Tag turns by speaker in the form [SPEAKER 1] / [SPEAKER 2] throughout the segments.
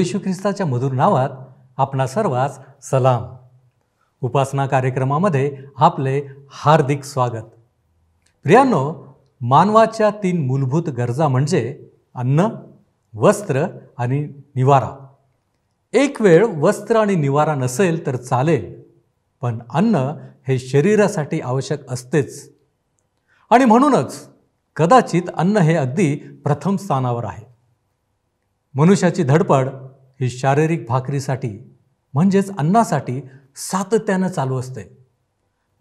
[SPEAKER 1] येशू ख्रिस्ताच्या मधुर नावात आपणा सर्वांस सलाम उपासना कार्यक्रमामध्ये आपले हार्दिक स्वागत प्रियांनो मानवाच्या तीन मूलभूत गरजा म्हणजे अन्न वस्त्र आणि निवारा एक वेळ वस्त्र आणि निवारा नसेल तर चालेल पण अन्न हे शरीरासाठी आवश्यक असतेच आणि म्हणूनच कदाचित अन्न हे अगदी प्रथम स्थानावर आहे मनुष्याची धडपड ही शारीरिक भाकरीसाठी म्हणजेच अन्नासाठी सातत्यानं चालू असते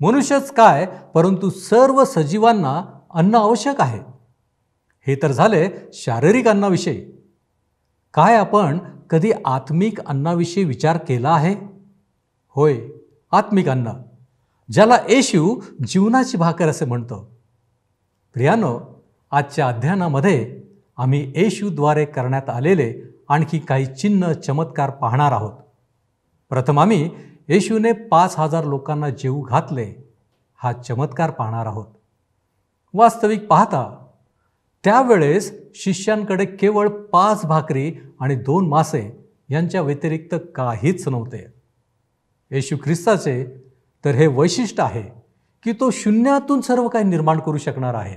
[SPEAKER 1] मनुष्यच काय परंतु सर्व सजीवांना अन्न आवश्यक आहे हे तर झाले शारीरिक अन्नाविषयी काय आपण कधी आत्मिक अन्नाविषयी विचार केला आहे होय आत्मिक अन्न ज्याला येशू जीवनाची भाकर असे म्हणतो प्रियानो आजच्या अध्ययनामध्ये आम्ही येशूद्वारे करण्यात आलेले आणखी काही चिन्ह चमत्कार पाहणार आहोत प्रथम आम्ही येशूने पाच हजार लोकांना जेऊ घातले हा चमत्कार पाहणार आहोत वास्तविक पाहता त्यावेळेस शिष्यांकडे केवळ पाच भाकरी आणि दोन मासे यांच्या व्यतिरिक्त काहीच नव्हते येशू ख्रिस्ताचे तर हे वैशिष्ट्य आहे की तो शून्यातून सर्व काही निर्माण करू शकणार आहे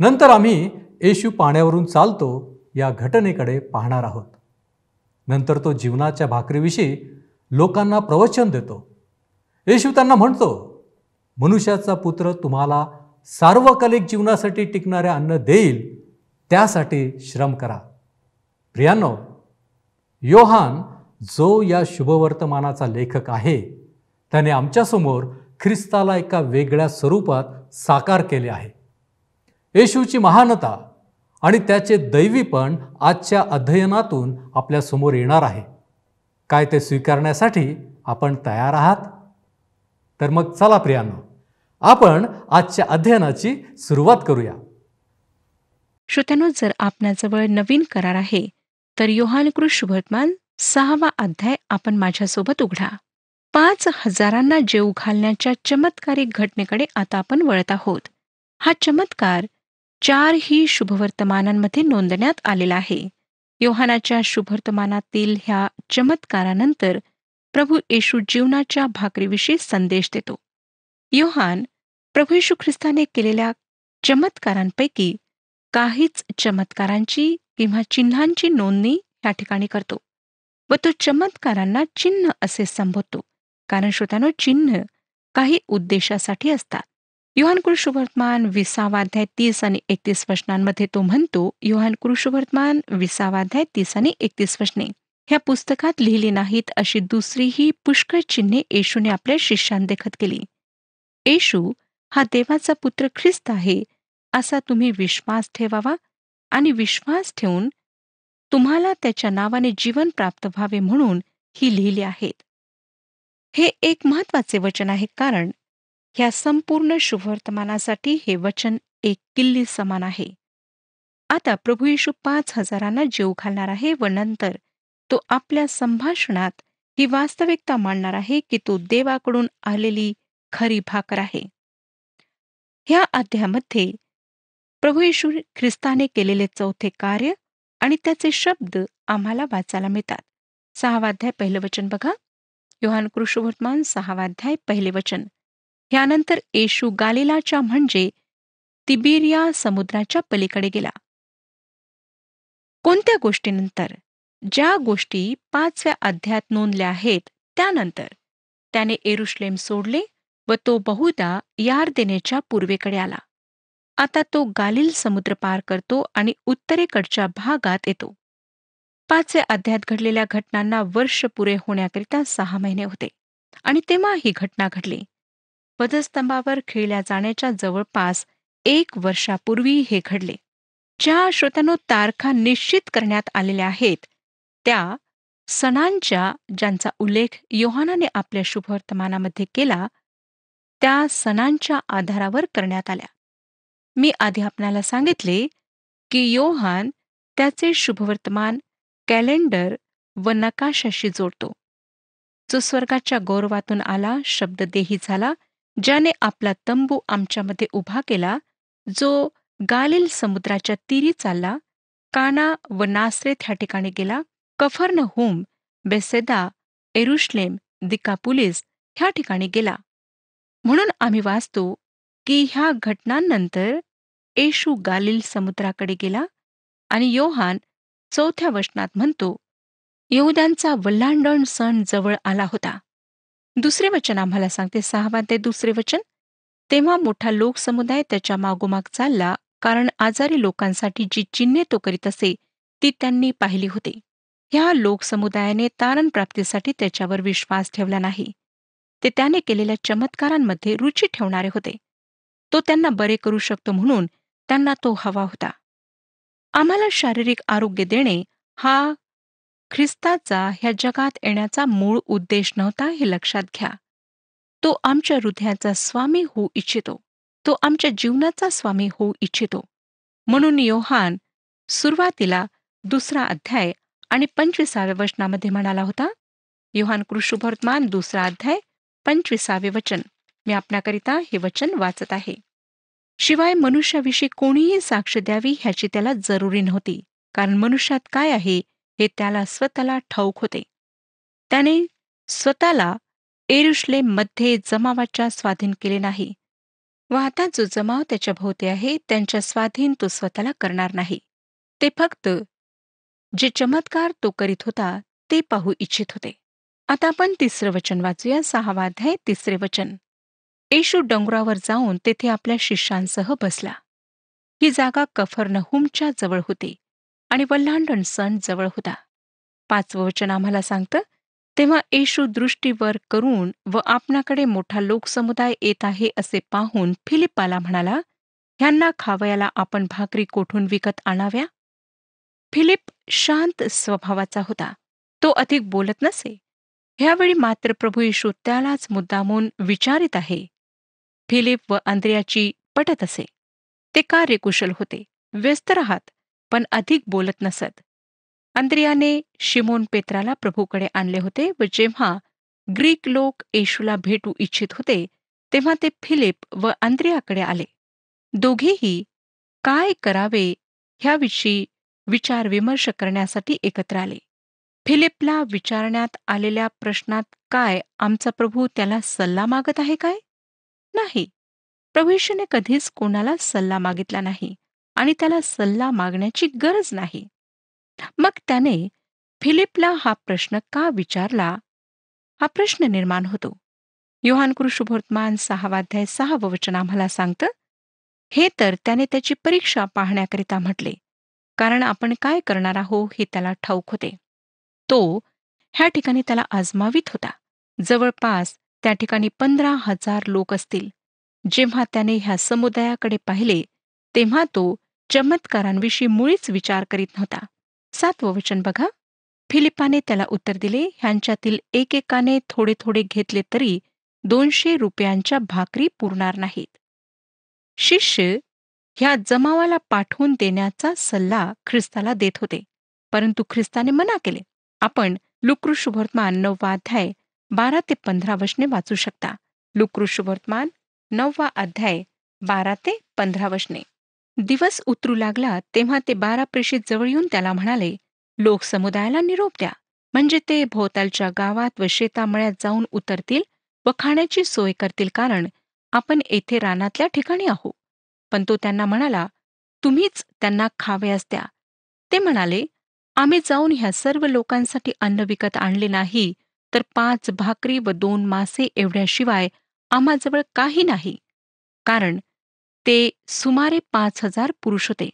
[SPEAKER 1] नंतर आम्ही येशू पाण्यावरून चालतो या घटनेकडे पाहणार आहोत नंतर तो जीवनाच्या भाकरीविषयी लोकांना प्रवचन देतो येशू त्यांना म्हणतो मनुष्याचा पुत्र तुम्हाला सार्वकालिक जीवनासाठी टिकणारे अन्न देईल त्यासाठी श्रम करा प्रियानो योहान जो या शुभवर्तमानाचा लेखक आहे त्याने आमच्यासमोर ख्रिस्ताला एका वेगळ्या स्वरूपात साकार केले आहे येशूची महानता आणि त्याचे दैवीपण आजच्या अध्ययनातून आपल्यासमोर येणार आहे काय ते स्वीकारण्यासाठी आपण तयार आहात तर मग चला प्रियांनो आपण आजच्या अध्ययनाची सुरुवात करूया
[SPEAKER 2] श्रोत्यानो जर आपणाजवळ नवीन करार आहे तर योहान योहानकृष शुभतमान सहावा अध्याय आपण माझ्यासोबत उघडा पाच हजारांना जेव घालण्याच्या चमत्कारिक घटनेकडे आता आपण वळत आहोत हा चमत्कार चारही शुभवर्तमानांमध्ये नोंदण्यात आलेला आहे योहानाच्या शुभवर्तमानातील ह्या चमत्कारानंतर प्रभू येशू जीवनाच्या भाकरीविषयी संदेश देतो योहान प्रभू येशू ख्रिस्ताने केलेल्या चमत्कारांपैकी काहीच चमत्कारांची किंवा चिन्हांची नोंदणी या ठिकाणी करतो व तो चमत्कारांना चिन्ह असे संबोधतो कारण श्रोत्यानो चिन्ह काही उद्देशासाठी असतात युहान कृष्णवर्तमान विसावाध्याय तीस आणि एकतीस वचनांमध्ये तो म्हणतो युहान कृष्णवर्तमान विसावाध्याय तीस आणि एकतीस वचने ह्या पुस्तकात लिहिली नाहीत अशी दुसरी ही पुष्कळ चिन्हे येशूने आपल्या शिष्यांदेखत केली येशू हा देवाचा पुत्र ख्रिस्त आहे असा तुम्ही विश्वास ठेवावा आणि विश्वास ठेवून तुम्हाला त्याच्या नावाने जीवन प्राप्त व्हावे म्हणून ही लिहिली आहेत हे एक महत्वाचे वचन आहे कारण ह्या संपूर्ण शुभवर्तमानासाठी हे वचन एक किल्ली समान आहे आता प्रभू येशू पाच हजारांना जीव घालणार आहे व नंतर तो आपल्या संभाषणात ही वास्तविकता मांडणार आहे की तो देवाकडून आलेली खरी भाकर आहे ह्या अध्यामध्ये प्रभू येशू ख्रिस्ताने केलेले चौथे कार्य आणि त्याचे शब्द आम्हाला वाचायला मिळतात सहावाध्याय पहिलं वचन बघा योहान कृषुवर्तमान सहावाध्याय पहिले वचन ह्यानंतर येशू गालिलाच्या म्हणजे तिबिरिया समुद्राच्या पलीकडे गेला कोणत्या गोष्टीनंतर ज्या गोष्टी पाचव्या अध्यात नोंदल्या आहेत त्यानंतर त्याने एरुश्लेम सोडले व तो बहुदा यार देण्याच्या पूर्वेकडे आला आता तो गालिल समुद्र पार करतो आणि उत्तरेकडच्या भागात येतो पाचव्या अध्यात घडलेल्या घटनांना वर्ष पुरे होण्याकरिता सहा महिने होते आणि तेव्हा ही घटना घडली पदस्तंभावर खेळल्या जाण्याच्या जवळपास एक वर्षापूर्वी हे घडले ज्या श्रोत्यानो तारखा निश्चित करण्यात आलेल्या आहेत त्या सणांच्या ज्यांचा उल्लेख योहानाने आपल्या शुभवर्तमानामध्ये केला त्या सणांच्या आधारावर करण्यात आल्या मी आधी आपणाला सांगितले की योहान त्याचे शुभवर्तमान कॅलेंडर व नकाशाशी जोडतो जो स्वर्गाच्या गौरवातून आला शब्ददेही झाला ज्याने आपला तंबू आमच्यामध्ये उभा केला जो गालिल समुद्राच्या तीरी चालला काना व नासरेत ह्या ठिकाणी गेला कफर्न होम बेसेदा एरुश्लेम दिकापुलिस ह्या ठिकाणी गेला म्हणून आम्ही वाचतो की ह्या घटनांनंतर येशू गालिल समुद्राकडे गेला आणि योहान चौथ्या वचनात म्हणतो येहुद्यांचा वल्लांडण सण जवळ आला होता दुसरे वचन आम्हाला सांगते ते दुसरे वचन तेव्हा मोठा लोकसमुदाय त्याच्या मागोमाग चालला कारण आजारी लोकांसाठी जी चिन्हे तो करीत असे ती त्यांनी पाहिली होती ह्या लोकसमुदायाने तारण प्राप्तीसाठी त्याच्यावर विश्वास ठेवला नाही ते त्याने केलेल्या चमत्कारांमध्ये रुची ठेवणारे होते तो त्यांना बरे करू शकतो म्हणून त्यांना तो हवा होता आम्हाला शारीरिक आरोग्य देणे हा ख्रिस्ताचा ह्या जगात येण्याचा मूळ उद्देश नव्हता हे लक्षात घ्या तो आमच्या हृदयाचा स्वामी होऊ इच्छितो तो आमच्या जीवनाचा स्वामी होऊ इच्छितो म्हणून योहान सुरुवातीला दुसरा अध्याय आणि पंचवीसाव्या वचनामध्ये म्हणाला होता योहान कृष्णभर्तमान दुसरा अध्याय पंचवीसावे वचन मी आपणाकरिता हे वचन वाचत आहे शिवाय मनुष्याविषयी कोणीही साक्ष द्यावी ह्याची त्याला जरुरी नव्हती कारण मनुष्यात काय आहे हे त्याला स्वतःला ठाऊक होते त्याने स्वतःला मध्ये जमावाच्या स्वाधीन केले नाही व आता जो जमाव त्याच्या भोवती आहे त्यांच्या स्वाधीन तो स्वतःला करणार नाही ते फक्त जे चमत्कार तो करीत होता ते पाहू इच्छित होते आता आपण तिसरं वचन वाचूया सहावा आहे तिसरे वचन येशू डोंगरावर जाऊन तेथे आपल्या शिष्यांसह बसला ही जागा कफरनहुमच्या जवळ होती आणि वल्हांडण सण जवळ होता पाचवं वचन आम्हाला सांगतं तेव्हा येशू दृष्टीवर करून व आपणाकडे मोठा लोकसमुदाय येत आहे असे पाहून फिलिपाला म्हणाला ह्यांना खावयाला आपण भाकरी कोठून विकत आणाव्या फिलिप शांत स्वभावाचा होता तो अधिक बोलत नसे ह्यावेळी मात्र प्रभू येशू त्यालाच मुद्दामून विचारित आहे फिलिप व आंद्रियाची पटत असे ते कार्यकुशल होते व्यस्त राहत पण अधिक बोलत नसत अंद्रियाने शिमोन पेत्राला प्रभूकडे आणले होते व जेव्हा ग्रीक लोक येशूला भेटू इच्छित होते तेव्हा ते फिलिप व आंद्रियाकडे आले दोघेही काय करावे ह्याविषयी विचारविमर्श करण्यासाठी एकत्र आले फिलिपला विचारण्यात आलेल्या प्रश्नात काय आमचा प्रभू त्याला सल्ला मागत आहे काय नाही प्रभूशने कधीच कोणाला सल्ला मागितला नाही आणि त्याला सल्ला मागण्याची गरज नाही मग त्याने फिलिपला हा प्रश्न का विचारला हा प्रश्न निर्माण होतो युहान कृष्णभोर्तमान सहावाध्याय सहावं वचन आम्हाला सांगतं हे तर त्याने त्याची परीक्षा पाहण्याकरिता म्हटले कारण आपण काय करणार आहोत हे त्याला ठाऊक होते तो ह्या ठिकाणी त्याला आजमावित होता जवळपास त्या ठिकाणी पंधरा हजार लोक असतील जेव्हा त्याने ह्या समुदायाकडे पाहिले तेव्हा तो चमत्कारांविषयी मुळीच विचार करीत नव्हता सातवं वचन बघा फिलिपाने त्याला उत्तर दिले ह्यांच्यातील एकेकाने थोडे थोडे घेतले तरी दोनशे रुपयांच्या भाकरी पुरणार नाहीत शिष्य ह्या जमावाला पाठवून देण्याचा सल्ला ख्रिस्ताला देत होते परंतु ख्रिस्ताने मना केले आपण लुक्रुशुवर्तमान नववा अध्याय बारा ते पंधरा वशने वाचू शकता लुकृशुवर्तमान नववा अध्याय बारा ते पंधरा वशने दिवस उतरू लागला तेव्हा ते बारा प्रेषित जवळ येऊन त्याला म्हणाले लोकसमुदायाला निरोप द्या म्हणजे ते भोवतालच्या गावात व शेतामळ्यात जाऊन उतरतील व खाण्याची सोय करतील कारण आपण येथे रानातल्या ठिकाणी आहो पण तो त्यांना म्हणाला तुम्हीच त्यांना खावे असत्या ते म्हणाले आम्ही जाऊन ह्या सर्व लोकांसाठी अन्न विकत आणले नाही तर पाच भाकरी व दोन मासे एवढ्याशिवाय आम्हाजवळ काही नाही कारण ते सुमारे पाच हजार पुरुष होते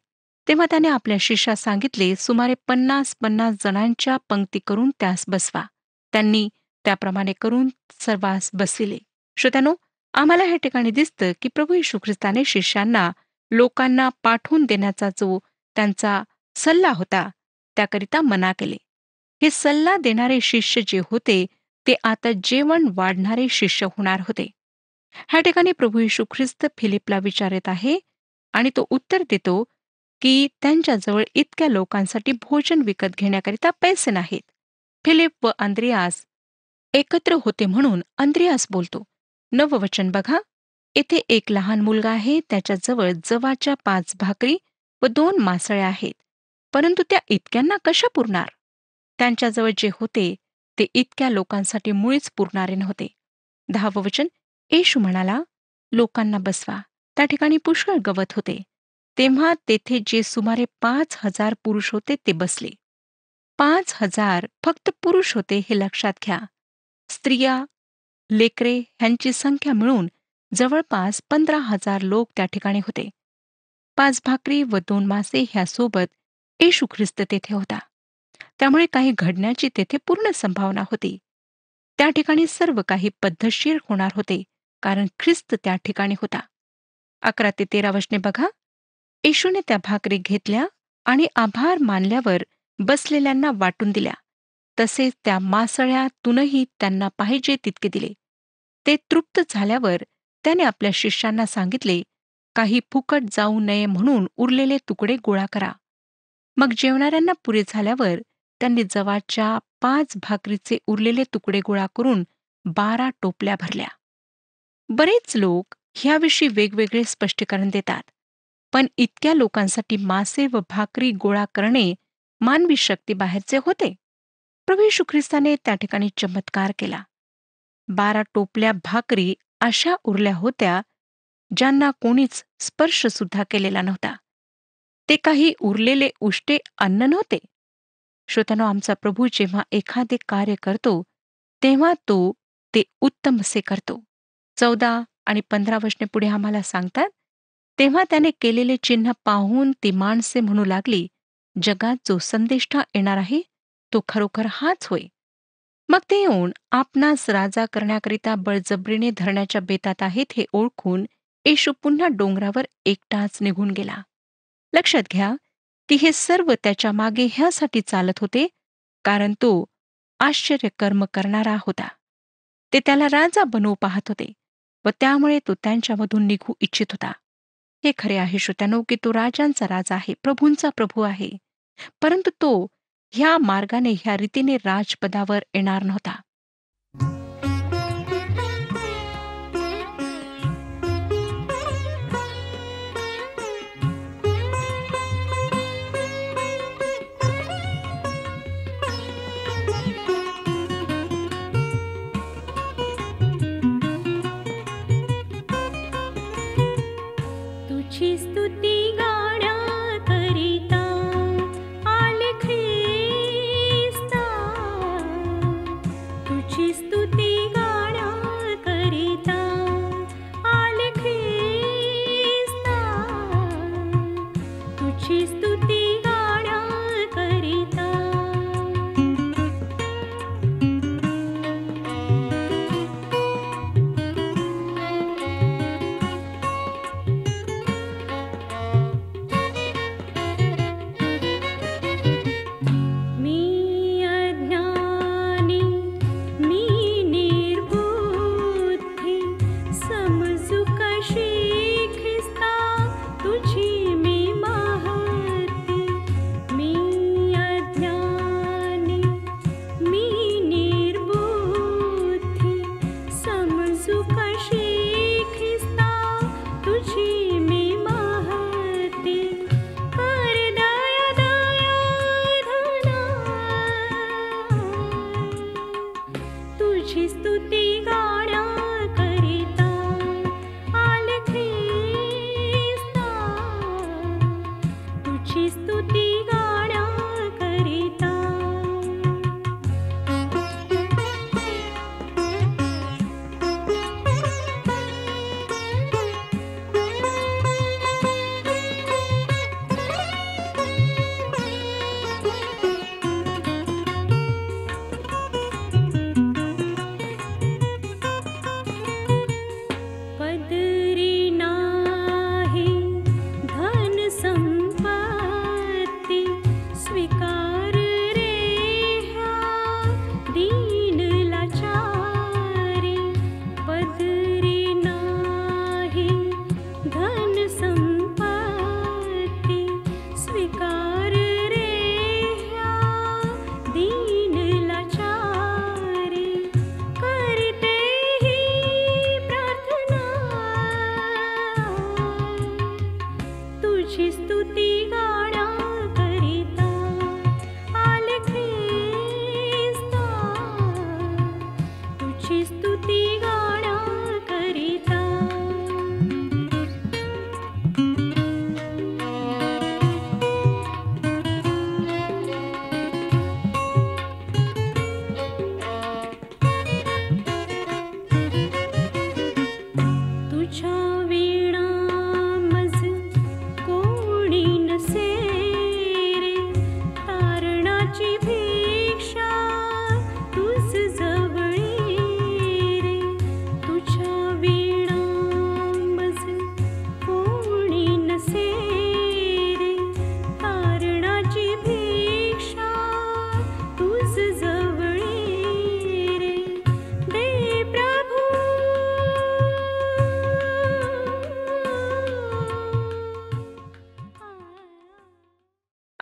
[SPEAKER 2] तेव्हा त्याने आपल्या शिष्यास सांगितले सुमारे पन्नास पन्नास जणांच्या पंक्ती करून त्यास बसवा त्यांनी त्याप्रमाणे करून सर्वांस बसिले श्रोत्यानो आम्हाला ह्या ठिकाणी दिसतं की प्रभू यशू ख्रिस्ताने शिष्यांना लोकांना पाठवून देण्याचा जो त्यांचा सल्ला होता त्याकरिता मना केले हे सल्ला देणारे शिष्य जे होते ते आता जेवण वाढणारे शिष्य होणार होते ह्या ठिकाणी प्रभू येशू ख्रिस्त फिलिपला विचारत आहे आणि तो उत्तर देतो की त्यांच्याजवळ इतक्या लोकांसाठी भोजन विकत घेण्याकरिता पैसे नाहीत फिलिप व आंद्रियास एकत्र होते म्हणून आंद्रियास बोलतो नववचन बघा येथे एक लहान मुलगा आहे त्याच्याजवळ जवाच्या पाच भाकरी व दोन मासळ्या आहेत परंतु त्या इतक्यांना कशा पुरणार त्यांच्याजवळ जे होते ते इतक्या लोकांसाठी मुळीच पुरणारे नव्हते दहावं वचन येशू म्हणाला लोकांना बसवा त्या ठिकाणी पुष्कळ गवत होते तेव्हा तेथे जे सुमारे पाच हजार पुरुष होते ते बसले पाच हजार फक्त पुरुष होते हे लक्षात घ्या स्त्रिया लेकरे ह्यांची संख्या मिळून जवळपास पंधरा हजार लोक त्या ठिकाणी होते पाच भाकरी व दोन मासे ह्यासोबत येशू ख्रिस्त तेथे होता त्यामुळे काही घडण्याची तेथे पूर्ण संभावना होती त्या ठिकाणी सर्व काही पद्धतशीर होणार होते कारण ख्रिस्त त्या ठिकाणी होता अकरा ते तेरा वचने बघा येशूने त्या भाकरी घेतल्या आणि आभार मानल्यावर बसलेल्यांना वाटून दिल्या तसेच त्या मासळ्यातूनही त्यांना पाहिजे तितके दिले ते तृप्त झाल्यावर त्याने आपल्या शिष्यांना सांगितले काही फुकट जाऊ नये म्हणून उरलेले तुकडे गोळा करा मग जेवणाऱ्यांना पुरे झाल्यावर त्यांनी जवळच्या पाच भाकरीचे उरलेले तुकडे गोळा करून बारा टोपल्या भरल्या बरेच लोक ह्याविषयी वेगवेगळे स्पष्टीकरण देतात पण इतक्या लोकांसाठी मासे व भाकरी गोळा करणे मानवी शक्ती बाहेरचे होते प्रभू ख्रिस्ताने त्या ठिकाणी चमत्कार केला बारा टोपल्या भाकरी अशा उरल्या होत्या ज्यांना कोणीच स्पर्श सुद्धा केलेला नव्हता ते काही उरलेले उष्टे अन्न नव्हते श्रोतानो आमचा प्रभू जेव्हा एखादे कार्य करतो तेव्हा तो ते उत्तमसे करतो चौदा आणि पंधरा वशने पुढे आम्हाला सांगतात तेव्हा त्याने केलेले चिन्ह पाहून ती माणसे म्हणू लागली जगात जो संदेष्टा येणार आहे तो खरोखर हाच होय मग ते येऊन आपणास राजा करण्याकरिता बळजबरीने धरण्याच्या बेतात आहेत हे ओळखून येशू पुन्हा डोंगरावर एकटाच निघून गेला लक्षात घ्या ती हे सर्व त्याच्या मागे ह्यासाठी चालत होते कारण तो आश्चर्यकर्म करणारा होता ते त्याला राजा बनवू पाहत होते व त्यामुळे तो त्यांच्यामधून निघू इच्छित होता हे खरे आहे श्रोत्यानो की तो राजांचा राजा आहे प्रभूंचा प्रभू आहे परंतु तो ह्या मार्गाने ह्या रीतीने राजपदावर येणार नव्हता
[SPEAKER 3] स्तुति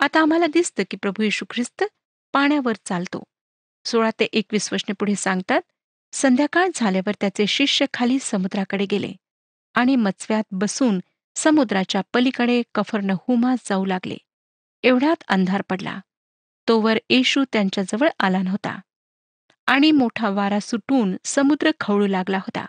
[SPEAKER 2] आता आम्हाला दिसतं की प्रभू येशू ख्रिस्त पाण्यावर चालतो सोळा ते एकवीस वचने पुढे सांगतात संध्याकाळ झाल्यावर त्याचे शिष्य खाली समुद्राकडे गेले आणि मचव्यात बसून समुद्राच्या पलीकडे कफरनहुमा जाऊ लागले एवढ्यात अंधार पडला तोवर येशू त्यांच्याजवळ आला नव्हता आणि मोठा वारा सुटून समुद्र खवळू लागला होता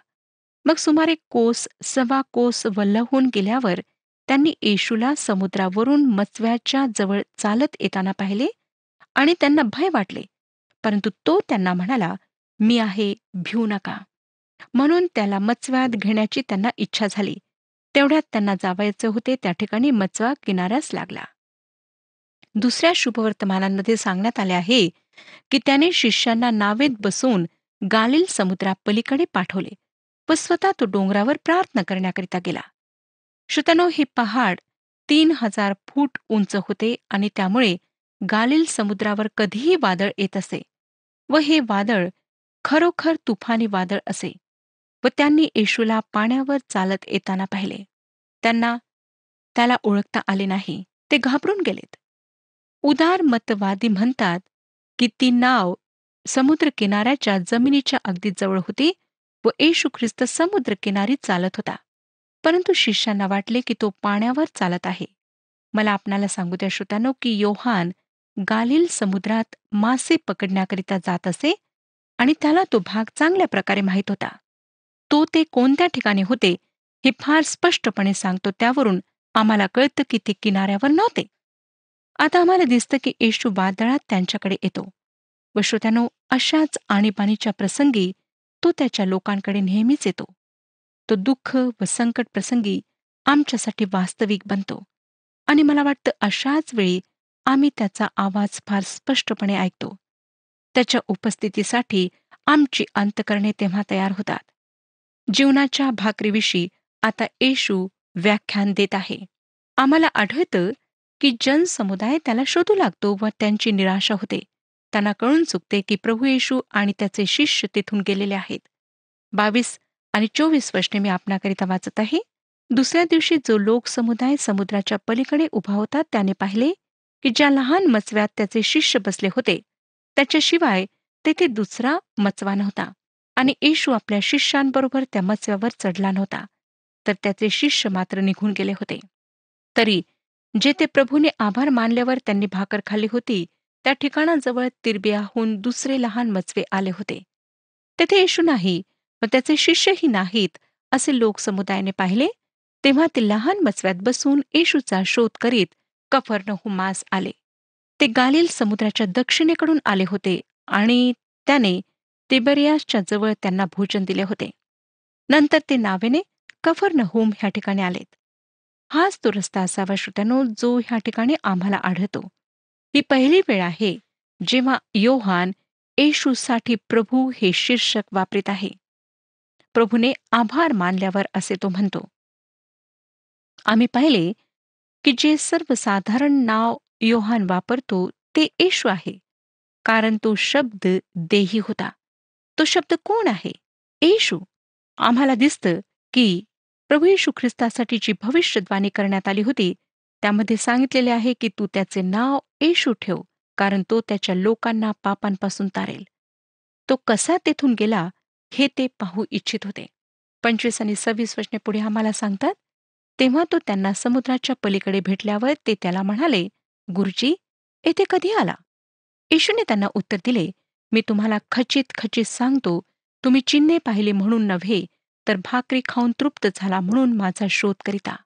[SPEAKER 2] मग सुमारे कोस सवा कोस वल्लहून गेल्यावर त्यांनी येशूला समुद्रावरून मत्स्याच्या जवळ चालत येताना पाहिले आणि त्यांना भय वाटले परंतु तो त्यांना म्हणाला मी आहे भिऊ नका म्हणून त्याला मत्स्यात घेण्याची त्यांना इच्छा झाली तेवढ्यात त्यांना जावायचे होते त्या ठिकाणी मचवा किनाऱ्यास लागला दुसऱ्या शुभवर्तमानांमध्ये सांगण्यात आले आहे की त्याने शिष्यांना नावेत बसून गालिल समुद्रापलीकडे पाठवले व स्वतः तो डोंगरावर प्रार्थना करण्याकरिता गेला शुतनो हे पहाड तीन हजार फूट उंच होते आणि त्यामुळे गालिल समुद्रावर कधीही वादळ येत असे व हे वादळ खरोखर तुफानी वादळ असे व त्यांनी येशूला पाण्यावर चालत येताना पाहिले त्यांना त्याला ओळखता आले नाही ते घाबरून गेलेत उदारमतवादी म्हणतात की ती नाव समुद्र किनाऱ्याच्या जमिनीच्या अगदी जवळ होती व येशू ख्रिस्त समुद्रकिनारी चालत होता परंतु शिष्यांना वाटले की तो पाण्यावर चालत आहे मला आपणाला सांगू द्या श्रोत्यानो की योहान गालिल समुद्रात मासे पकडण्याकरिता जात असे आणि त्याला तो भाग चांगल्या प्रकारे माहीत होता तो ते कोणत्या ठिकाणी होते हे फार स्पष्टपणे सांगतो त्यावरून आम्हाला कळतं की ते किनाऱ्यावर नव्हते आता आम्हाला दिसतं की येशू वादळात त्यांच्याकडे येतो व श्रोत्यानो अशाच आणीबाणीच्या प्रसंगी तो त्याच्या लोकांकडे नेहमीच येतो तो दुःख व संकट प्रसंगी आमच्यासाठी वास्तविक बनतो आणि मला वाटतं अशाच वेळी आम्ही त्याचा आवाज फार स्पष्टपणे ऐकतो त्याच्या उपस्थितीसाठी आमची अंतकरणे तेव्हा तयार होतात जीवनाच्या भाकरीविषयी आता येशू व्याख्यान देत आहे आम्हाला आढळतं की जनसमुदाय त्याला शोधू लागतो व त्यांची निराशा होते त्यांना कळून चुकते की प्रभू येशू आणि त्याचे शिष्य तिथून गेलेले आहेत बावीस आणि चोवीस वर्षे मी आपणाकरिता वाचत आहे दुसऱ्या दिवशी जो लोक समुदाय समुद्राच्या पलीकडे उभा होता त्याने पाहिले की ज्या लहान मचव्यात त्याचे शिष्य बसले होते त्याच्याशिवाय तेथे दुसरा मचवा नव्हता आणि येशू आपल्या शिष्यांबरोबर त्या मचव्यावर चढला नव्हता तर त्याचे शिष्य मात्र निघून गेले होते तरी जे ते प्रभूने आभार मानल्यावर त्यांनी भाकर खाल्ली होती त्या ठिकाणाजवळ तिरबियाहून दुसरे लहान मचवे आले होते तेथे येशू नाही व त्याचे शिष्यही नाहीत असे लोक समुदायाने पाहिले तेव्हा ते लहान मचव्यात बसून येशूचा शोध करीत कफरनहुमास आले ते गालिल समुद्राच्या दक्षिणेकडून आले होते आणि त्याने तिबरियासच्या जवळ त्यांना भोजन दिले होते नंतर ते नावेने कफरनहुम ह्या ठिकाणी आलेत हाच तो रस्ता असावा श्रोत्यानो जो ह्या ठिकाणी आम्हाला आढळतो ही पहिली वेळ आहे जेव्हा योहान येशूसाठी प्रभू हे शीर्षक वापरित आहे प्रभूने आभार मानल्यावर असे तो म्हणतो आम्ही पाहिले की जे सर्वसाधारण नाव योहान वापरतो ते येशू आहे कारण तो शब्द देही होता तो शब्द कोण आहे येशू आम्हाला दिसतं की प्रभू येशू ख्रिस्तासाठी जी भविष्यद्वाणी करण्यात आली होती त्यामध्ये सांगितलेले आहे की तू त्याचे नाव येशू ठेव कारण तो त्याच्या लोकांना पापांपासून तारेल तो कसा तेथून गेला हे ते पाहू इच्छित होते पंचवीस आणि सव्वीस वचने पुढे आम्हाला सांगतात तेव्हा तो त्यांना समुद्राच्या पलीकडे भेटल्यावर ते त्याला म्हणाले गुरुजी येथे कधी आला येशूने त्यांना उत्तर दिले मी तुम्हाला खचित खचित सांगतो तुम्ही चिन्हे पाहिले म्हणून नव्हे तर भाकरी खाऊन तृप्त झाला म्हणून माझा शोध करिता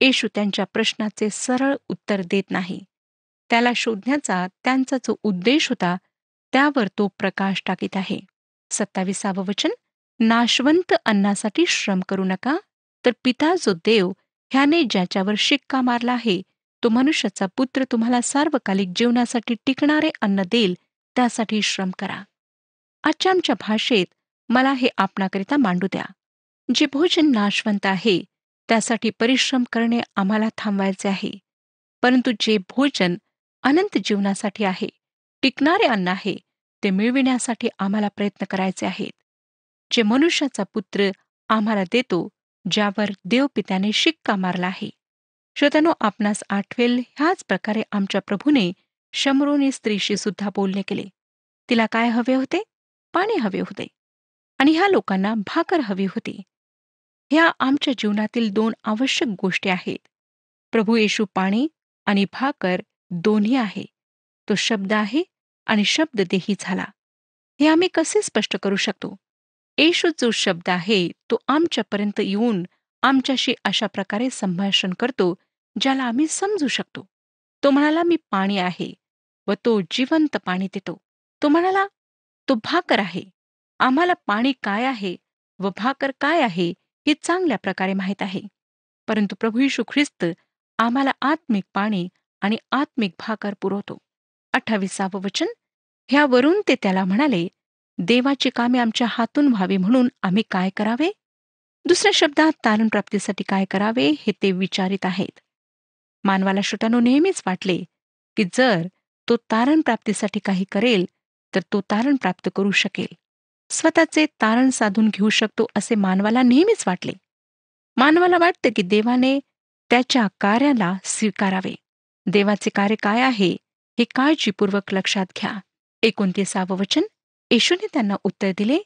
[SPEAKER 2] येशू त्यांच्या प्रश्नाचे सरळ उत्तर देत नाही त्याला शोधण्याचा त्यांचा जो उद्देश होता त्यावर तो प्रकाश टाकीत आहे सत्ताविसावं वचन नाशवंत अन्नासाठी श्रम करू नका तर पिता जो देव ह्याने ज्याच्यावर शिक्का मारला आहे तो मनुष्याचा पुत्र तुम्हाला सार्वकालिक जीवनासाठी टिकणारे अन्न देईल त्यासाठी श्रम करा आजच्या आमच्या भाषेत मला हे आपणाकरिता मांडू द्या जे भोजन नाशवंत आहे त्यासाठी परिश्रम करणे आम्हाला थांबवायचे आहे परंतु जे भोजन अनंत जीवनासाठी आहे टिकणारे अन्न आहे ते मिळविण्यासाठी आम्हाला प्रयत्न करायचे आहेत जे मनुष्याचा पुत्र आम्हाला देतो ज्यावर देवपित्याने शिक्का मारला आहे श्रोतनो आपणास आठवेल ह्याच प्रकारे आमच्या प्रभूने शमरोनी स्त्रीशी सुद्धा बोलणे केले तिला काय हवे होते पाणी हवे होते आणि ह्या लोकांना भाकर हवी होती ह्या आमच्या जीवनातील दोन आवश्यक गोष्टी आहेत प्रभू येशू पाणी आणि भाकर दोन्ही आहे तो शब्द आहे आणि शब्द देही झाला हे आम्ही कसे स्पष्ट करू शकतो येशू जो शब्द आहे तो आमच्यापर्यंत येऊन आमच्याशी अशा प्रकारे संभाषण करतो ज्याला आम्ही समजू शकतो तो म्हणाला मी पाणी आहे व तो जिवंत पाणी देतो तो म्हणाला तो भाकर आहे आम्हाला पाणी काय आहे व भाकर काय आहे हे चांगल्या प्रकारे माहीत आहे परंतु प्रभू यशू ख्रिस्त आम्हाला आत्मिक पाणी आणि आत्मिक भाकर पुरवतो अठ्ठावीसावं वचन ह्यावरून ते त्याला म्हणाले देवाची कामे आमच्या हातून व्हावी म्हणून आम्ही काय करावे दुसऱ्या शब्दात तारण प्राप्तीसाठी काय करावे हे ते विचारित आहेत मानवाला श्रोतानो नेहमीच वाटले की जर तो तारण प्राप्तीसाठी काही करेल तर तो तारण प्राप्त करू शकेल स्वतःचे तारण साधून घेऊ शकतो असे मानवाला नेहमीच वाटले मानवाला वाटते की देवाने त्याच्या कार्याला स्वीकारावे देवाचे कार्य काय आहे हे काळजीपूर्वक लक्षात घ्या एकोणतीसावं वचन येशूने त्यांना उत्तर दिले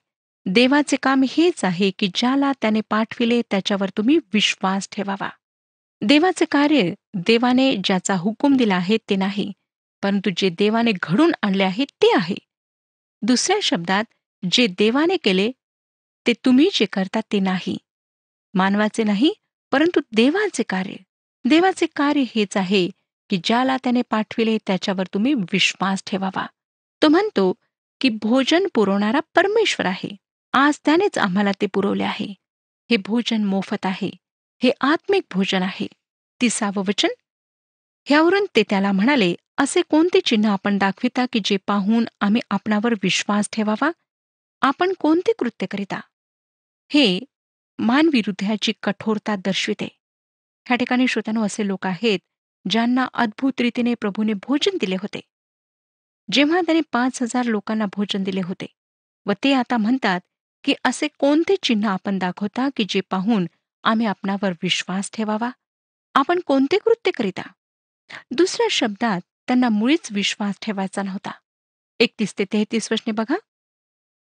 [SPEAKER 2] देवाचे काम हेच आहे की ज्याला त्याने पाठविले त्याच्यावर तुम्ही विश्वास ठेवावा देवाचे कार्य देवाने ज्याचा हुकूम दिला आहे ते नाही परंतु जे देवाने घडून आणले आहे ते आहे दुसऱ्या शब्दात जे देवाने केले ते तुम्ही जे करता ते नाही मानवाचे नाही परंतु देवाचे कार्य देवाचे कार्य हेच आहे की ज्याला त्याने पाठविले त्याच्यावर तुम्ही विश्वास ठेवावा तो म्हणतो की भोजन पुरवणारा परमेश्वर आहे आज त्यानेच आम्हाला ते पुरवले आहे हे भोजन मोफत आहे हे आत्मिक भोजन आहे तिसावं वचन ह्यावरून ते त्याला म्हणाले असे कोणते चिन्ह आपण दाखविता की जे पाहून आम्ही आपणावर विश्वास ठेवावा आपण कोणते कृत्य करिता हे मानवी कठोरता दर्शविते ह्या ठिकाणी श्रोत्यानो असे लोक आहेत ज्यांना अद्भुत रीतीने प्रभूने भोजन दिले होते जेव्हा त्याने पाच हजार लोकांना भोजन दिले होते व ते आता म्हणतात की असे कोणते चिन्ह आपण दाखवता की जे पाहून आम्ही आपणावर विश्वास ठेवावा आपण कोणते कृत्य करीता दुसऱ्या शब्दात त्यांना मुळीच विश्वास ठेवायचा नव्हता एकतीस ते तेहतीस वर्षने बघा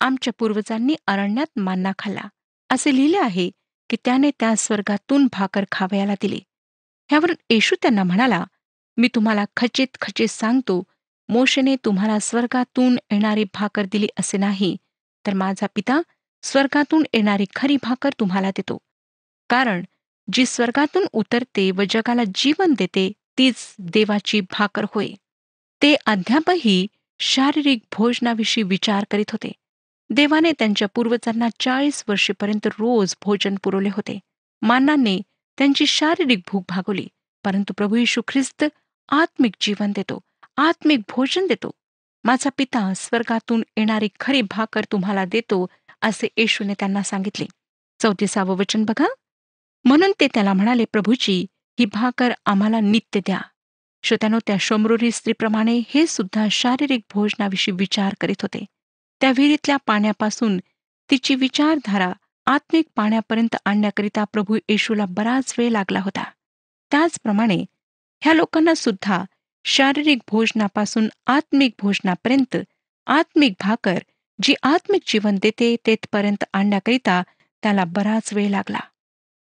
[SPEAKER 2] आमच्या पूर्वजांनी अरण्यात मान्ना खाल्ला असे लिहिले आहे की त्याने त्या स्वर्गातून भाकर खावयाला दिली त्यावरून येशू त्यांना म्हणाला मी तुम्हाला खचित खचित सांगतो मोशेने तुम्हाला स्वर्गातून येणारी भाकर दिली असे नाही तर माझा पिता स्वर्गातून येणारी खरी भाकर तुम्हाला देतो कारण जी स्वर्गातून उतरते व जगाला जीवन देते तीच देवाची भाकर होय ते अद्यापही शारीरिक भोजनाविषयी विचार करीत होते देवाने त्यांच्या पूर्वजांना चाळीस वर्षेपर्यंत रोज भोजन पुरवले होते मानाने त्यांची शारीरिक भूक भागवली परंतु प्रभू येशू ख्रिस्त आत्मिक जीवन देतो आत्मिक भोजन देतो माझा पिता स्वर्गातून येणारी खरी भाकर तुम्हाला देतो असे येशूने त्यांना सांगितले चौतीसावं वचन बघा म्हणून ते त्याला म्हणाले प्रभूची ही भाकर आम्हाला नित्य द्या श्रोत्यानो त्या शोमरुरी स्त्रीप्रमाणे हे सुद्धा शारीरिक भोजनाविषयी विचार करीत होते त्या विहिरीतल्या पाण्यापासून तिची विचारधारा आत्मिक पाण्यापर्यंत आणण्याकरिता प्रभू येशूला बराच वेळ लागला होता त्याचप्रमाणे ह्या लोकांना सुद्धा शारीरिक भोजनापासून आत्मिक भोजनापर्यंत आत्मिक भाकर जी आत्मिक जीवन देते तेथपर्यंत आणण्याकरिता त्याला बराच वेळ लागला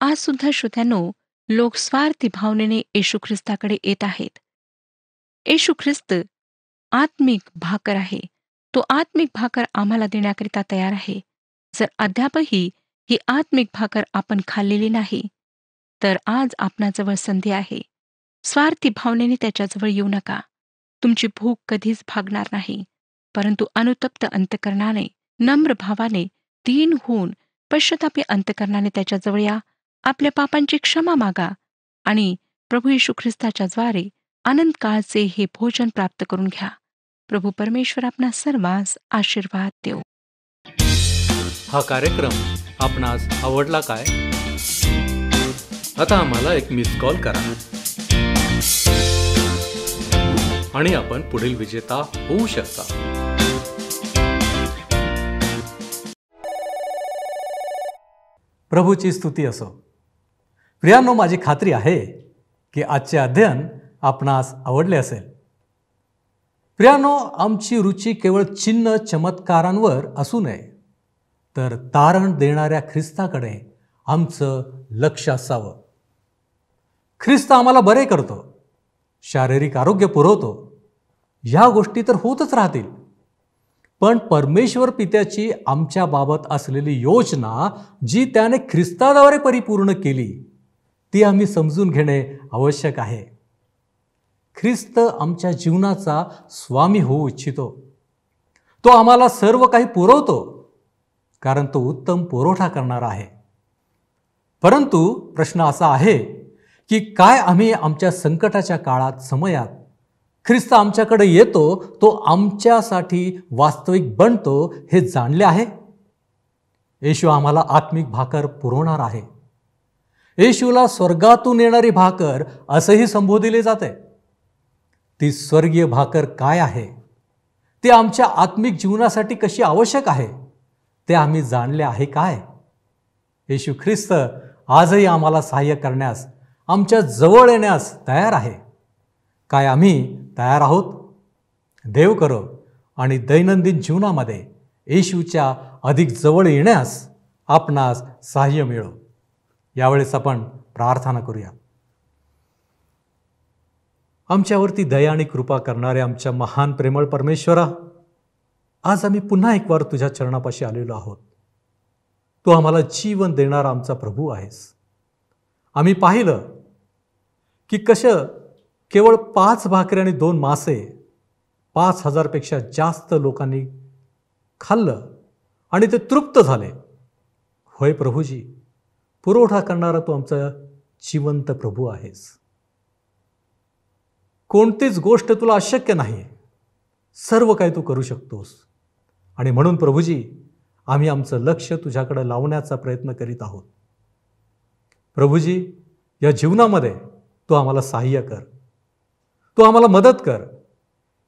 [SPEAKER 2] आज सुद्धा श्रोत्यानो लोक स्वार्थी भावनेने येशू ख्रिस्ताकडे येत आहेत येशू ख्रिस्त आत्मिक भाकर आहे तो आत्मिक भाकर आम्हाला देण्याकरिता तयार आहे जर अद्यापही ही आत्मिक भाकर आपण खाल्लेली नाही तर आज आपणाजवळ संधी आहे स्वार्थी भावनेने त्याच्याजवळ येऊ नका तुमची भूक कधीच भागणार नाही परंतु अनुतप्त अंतकरणाने नम्र भावाने दीन होऊन पश्चतापी अंतकरणाने त्याच्याजवळ या आपल्या पापांची क्षमा मागा आणि प्रभू येशू ख्रिस्ताच्या द्वारे आनंद काळचे हे भोजन प्राप्त करून घ्या प्रभू परमेश्वर आपणा सर्वांस आशीर्वाद देऊ
[SPEAKER 1] हा कार्यक्रम आपणास आवडला काय आता आम्हाला एक मिस कॉल करा आणि आपण पुढील विजेता होऊ शकता प्रभूची स्तुती असो प्रियानो माझी खात्री आहे की आजचे अध्ययन आपणास आवडले असेल प्रियानो आमची रुची केवळ चिन्ह चमत्कारांवर असू नये तर तारण देणाऱ्या ख्रिस्ताकडे आमचं लक्ष असावं ख्रिस्त आम्हाला बरे करतो शारीरिक आरोग्य पुरवतो ह्या गोष्टी तर होतच राहतील पण परमेश्वर पित्याची आमच्याबाबत असलेली योजना जी त्याने ख्रिस्ताद्वारे परिपूर्ण केली ती आम्ही समजून घेणे आवश्यक आहे ख्रिस्त आमच्या जीवनाचा स्वामी होऊ इच्छितो तो आम्हाला सर्व काही पुरवतो कारण तो उत्तम पुरवठा करणार आहे परंतु प्रश्न असा आहे की काय आम्ही आमच्या संकटाच्या काळात समयात ख्रिस्त आमच्याकडे येतो तो आमच्यासाठी वास्तविक बनतो हे जाणले आहे येशू आम्हाला आत्मिक भाकर पुरवणार आहे येशूला स्वर्गातून येणारी भाकर असंही संबोधिले जाते ती स्वर्गीय भाकर काय आहे ते आमच्या आत्मिक जीवनासाठी कशी आवश्यक आहे ते आम्ही जाणले आहे काय येशू ख्रिस्त आजही आम्हाला सहाय्य करण्यास आमच्या जवळ येण्यास तयार आहे काय आम्ही तयार आहोत देव करो आणि दैनंदिन जीवनामध्ये येशूच्या अधिक जवळ येण्यास आपणास सहाय्य मिळो यावेळेस आपण प्रार्थना करूया आमच्यावरती दया आणि कृपा करणारे आमच्या महान प्रेमळ परमेश्वरा आज आम्ही पुन्हा एक वार तुझ्या चरणापाशी आलेलो आहोत तू आम्हाला जीवन देणारा आमचा प्रभू आहेस आम्ही पाहिलं की कसं केवळ पाच भाकरी आणि दोन मासे पाच हजारपेक्षा जास्त लोकांनी खाल्लं आणि ते तृप्त झाले होय प्रभूजी पुरवठा करणारा तू आमचा जिवंत प्रभू आहेस कोणतीच गोष्ट तुला अशक्य नाही सर्व काही तू करू शकतोस आणि म्हणून प्रभूजी आम्ही आमचं लक्ष तुझ्याकडं लावण्याचा प्रयत्न करीत आहोत प्रभूजी या जीवनामध्ये तू आम्हाला सहाय्य कर तू आम्हाला मदत कर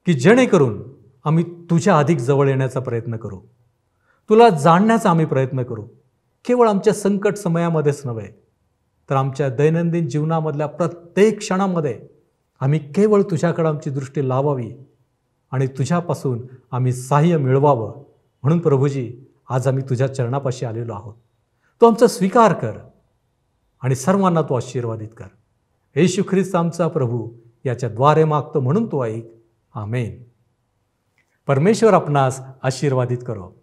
[SPEAKER 1] की जेणेकरून आम्ही तुझ्या अधिक जवळ येण्याचा प्रयत्न करू तुला जाणण्याचा आम्ही प्रयत्न करू केवळ आमच्या संकट समयामध्येच नव्हे तर आमच्या दैनंदिन जीवनामधल्या प्रत्येक क्षणामध्ये आम्ही केवळ तुझ्याकडं आमची दृष्टी लावावी आणि तुझ्यापासून आम्ही सहाय्य मिळवावं म्हणून प्रभूजी आज आम्ही तुझ्या चरणापाशी आलेलो आहोत तो आमचा स्वीकार कर आणि सर्वांना तो आशीर्वादित कर येशू ख्रिस्त आमचा प्रभू याच्या द्वारे मागतो म्हणून तो ऐक आमेन परमेश्वर आपणास आशीर्वादित करो